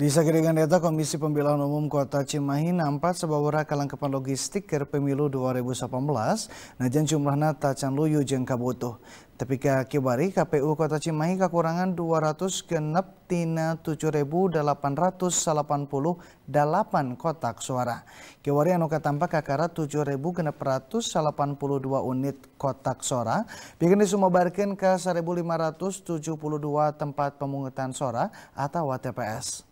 Di Sagedegan data Komisi Pemilihan Umum Kota Cimahi nampak sebawara kelengkapan logistik ke pemilu 2018, najan jumlahnya tacan luyu jengka butuh. Tapi ke kibari, KPU Kota Cimahi kekurangan 200 genep tina 7.888 kotak suara. Kiwari anu katampak kakara 7.682 unit kotak suara, bikin disumobarkan ke 1.572 tempat pemungutan suara atau TPS.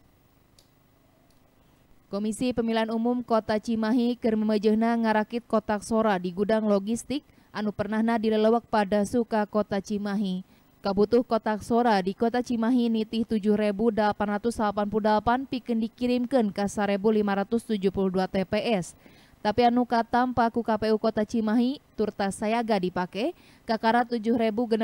Komisi Pemilihan Umum Kota Cimahi keur ngarakit kotak sora di gudang logistik anu pernahna dilelewak pada suka Kota Cimahi. Kabutuh kotak sora di Kota Cimahi nitih 7.888 pikeun dikirimkan ke 1.572 TPS. Tapi anu katam paku KPU Kota Cimahi turta sayaga dipake kakara 7.682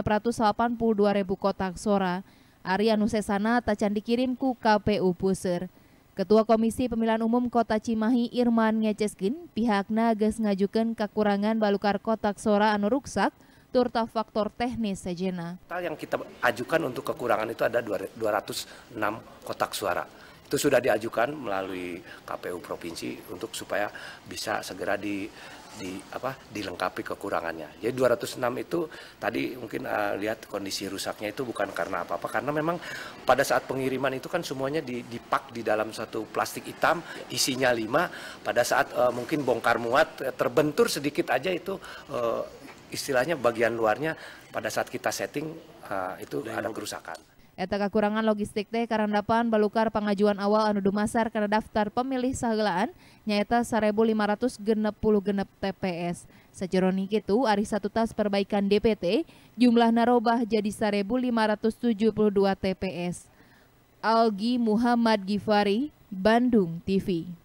kotak sora. Ari anu sesana tacan dikirim ku KPU Puser. Ketua Komisi Pemilihan Umum Kota Cimahi Irman Ngeceskin, pihak geus ngajukeun kekurangan balukar kotak sora anu rusak turta faktor teknis sejena. Yang kita ajukan untuk kekurangan itu ada 206 kotak suara itu sudah diajukan melalui KPU provinsi untuk supaya bisa segera di di apa dilengkapi kekurangannya. Jadi 206 itu tadi mungkin uh, lihat kondisi rusaknya itu bukan karena apa-apa karena memang pada saat pengiriman itu kan semuanya dipak di dalam satu plastik hitam isinya lima. pada saat uh, mungkin bongkar muat eh, terbentur sedikit aja itu uh, istilahnya bagian luarnya pada saat kita setting uh, itu Dan ada kerusakan. Eta kekurangan logistik teh karena dapan balukar pengajuan awal anu dumasar karena daftar pemilih sahelaan nyata 1560 genep TPS. Sajeroni itu ari satu tas perbaikan DPT jumlah narobah jadi 1572 TPS. Algi Muhammad Gifari, Bandung TV.